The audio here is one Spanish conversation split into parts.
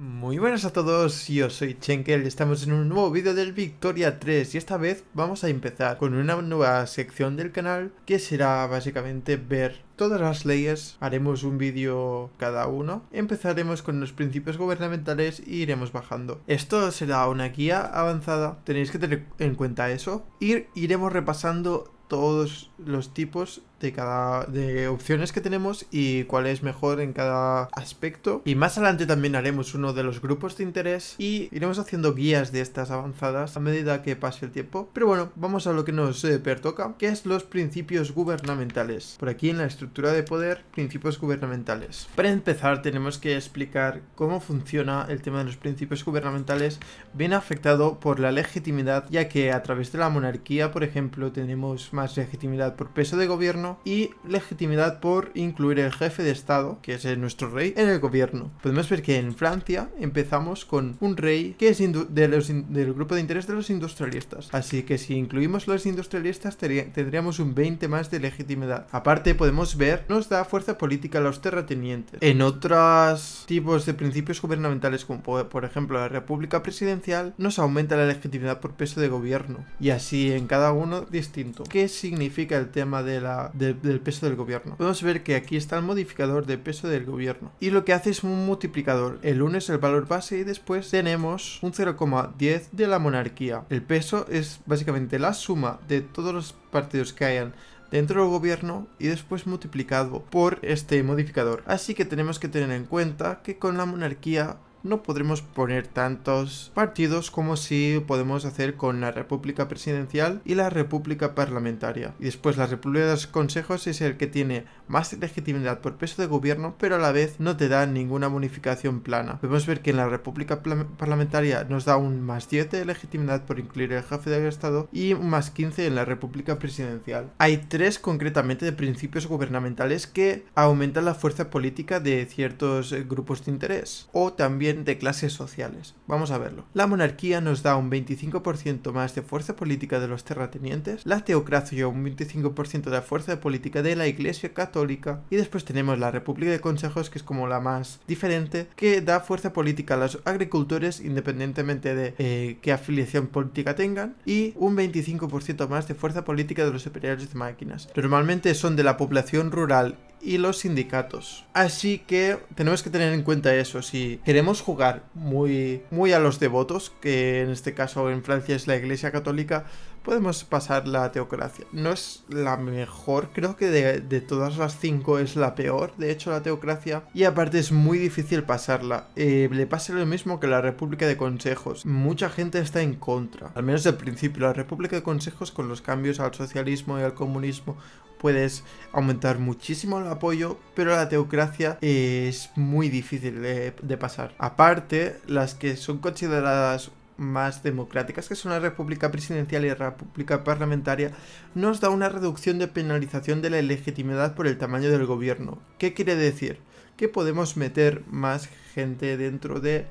Muy buenas a todos, yo soy Chenkel, estamos en un nuevo vídeo del Victoria 3 y esta vez vamos a empezar con una nueva sección del canal que será básicamente ver todas las leyes, haremos un vídeo cada uno, empezaremos con los principios gubernamentales e iremos bajando. Esto será una guía avanzada, tenéis que tener en cuenta eso, Ir, iremos repasando todos los tipos de cada opciones que tenemos y cuál es mejor en cada aspecto y más adelante también haremos uno de los grupos de interés y iremos haciendo guías de estas avanzadas a medida que pase el tiempo pero bueno vamos a lo que nos eh, pertoca que es los principios gubernamentales por aquí en la estructura de poder principios gubernamentales para empezar tenemos que explicar cómo funciona el tema de los principios gubernamentales bien afectado por la legitimidad ya que a través de la monarquía por ejemplo tenemos más legitimidad por peso de gobierno y legitimidad por incluir el jefe de Estado, que es nuestro rey, en el gobierno. Podemos ver que en Francia empezamos con un rey que es del grupo de interés de los industrialistas. Así que si incluimos los industrialistas tendríamos un 20 más de legitimidad. Aparte podemos ver, nos da fuerza política a los terratenientes. En otros tipos de principios gubernamentales, como por ejemplo la república presidencial, nos aumenta la legitimidad por peso de gobierno. Y así en cada uno distinto significa el tema de la, del peso del gobierno. Podemos ver que aquí está el modificador de peso del gobierno. Y lo que hace es un multiplicador. El 1 es el valor base y después tenemos un 0,10 de la monarquía. El peso es básicamente la suma de todos los partidos que hayan dentro del gobierno y después multiplicado por este modificador. Así que tenemos que tener en cuenta que con la monarquía no podremos poner tantos partidos como si podemos hacer con la república presidencial y la república parlamentaria. Y después la república de los consejos es el que tiene más legitimidad por peso de gobierno, pero a la vez no te da ninguna bonificación plana. Podemos ver que en la república parlamentaria nos da un más 10 de legitimidad por incluir el jefe de estado y un más 15 en la república presidencial. Hay tres concretamente de principios gubernamentales que aumentan la fuerza política de ciertos grupos de interés o también de clases sociales. Vamos a verlo. La monarquía nos da un 25% más de fuerza política de los terratenientes, la teocracia un 25% de fuerza política de la Iglesia Católica y después tenemos la República de Consejos que es como la más diferente que da fuerza política a los agricultores independientemente de eh, qué afiliación política tengan y un 25% más de fuerza política de los superiores de máquinas. Normalmente son de la población rural y los sindicatos. Así que tenemos que tener en cuenta eso. Si queremos jugar muy, muy a los devotos, que en este caso en Francia es la Iglesia Católica, podemos pasar la teocracia. No es la mejor, creo que de, todas las cinco es la peor, de hecho, la teocracia. Y aparte es muy difícil pasarla. Eh, le pasa lo mismo que la República de Consejos. Mucha gente está en contra, al menos del principio. La República de Consejos con los cambios al socialismo y al comunismo puedes aumentar muchísimo el apoyo, pero la teocracia eh, es muy difícil eh, de, pasar. Aparte, las que son consideradas más democráticas, que son la República Presidencial y la República Parlamentaria, nos da una reducción de penalización de la legitimidad por el tamaño del gobierno. ¿Qué quiere decir? que podemos meter más gente dentro del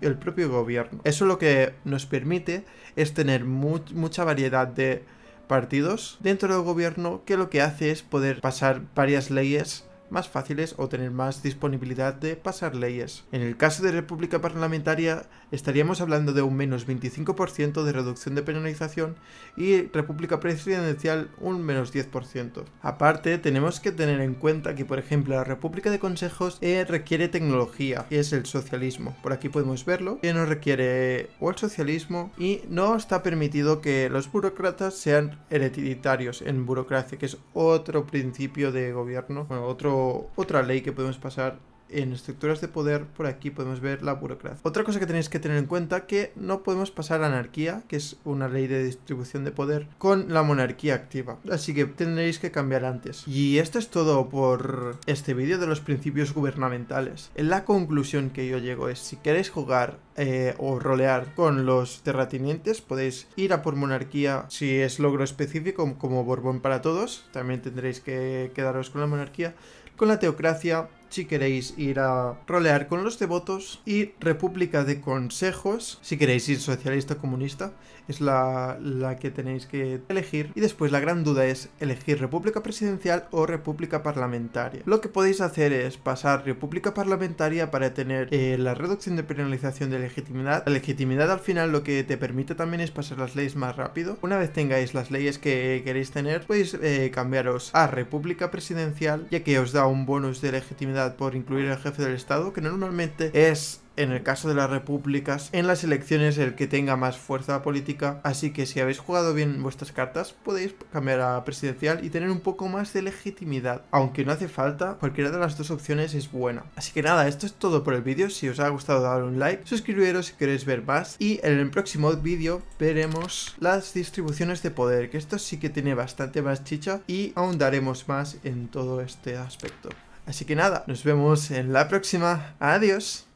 el propio gobierno. Eso lo que nos permite es tener mucha variedad de partidos dentro del gobierno que lo que hace es poder pasar varias leyes más fáciles o tener más disponibilidad de pasar leyes. En el caso de República Parlamentaria estaríamos hablando de un menos 25% de reducción de penalización y República Presidencial un menos 10%. Aparte tenemos que tener en cuenta que por ejemplo la República de Consejos eh, requiere tecnología que es el socialismo. Por aquí podemos verlo que no requiere o el socialismo y no está permitido que los burócratas sean hereditarios en burocracia que es otro principio de gobierno, otro otra ley que podemos pasar en estructuras de poder, por aquí podemos ver la burocracia. Otra cosa que tenéis que tener en cuenta que no podemos pasar a anarquía, que es una ley de distribución de poder, con la monarquía activa. Así que tendréis que cambiar antes. Y esto es todo por este vídeo de los principios gubernamentales. La conclusión que yo llego es, si queréis jugar eh, o rolear con los terratenientes, podéis ir a por monarquía si es logro específico, como Borbón para todos. También tendréis que quedaros con la monarquía. Con la teocracia si queréis ir a rolear con los devotos y República de Consejos si queréis ir socialista o comunista es la, que tenéis que elegir y después la gran duda es elegir República Presidencial o República Parlamentaria. Lo que podéis hacer es pasar República Parlamentaria para tener eh, la reducción de penalización de legitimidad. La legitimidad al final lo que te permite también es pasar las leyes más rápido. Una vez tengáis las leyes que queréis tener podéis eh, cambiaros a República Presidencial ya que os da un bonus de legitimidad por incluir al jefe del Estado, que normalmente es en el caso de las repúblicas, en las elecciones el que tenga más fuerza política. Así que si habéis jugado bien vuestras cartas, podéis cambiar a presidencial y tener un poco más de legitimidad. Aunque no hace falta, cualquiera de las dos opciones es buena. Así que nada, esto es todo por el vídeo. Si os ha gustado, dadle un like, suscribiros si queréis ver más. Y en el próximo vídeo veremos las distribuciones de poder, que esto sí que tiene bastante más chicha y ahondaremos más en todo este aspecto. Así que nada, nos vemos en la próxima. Adiós.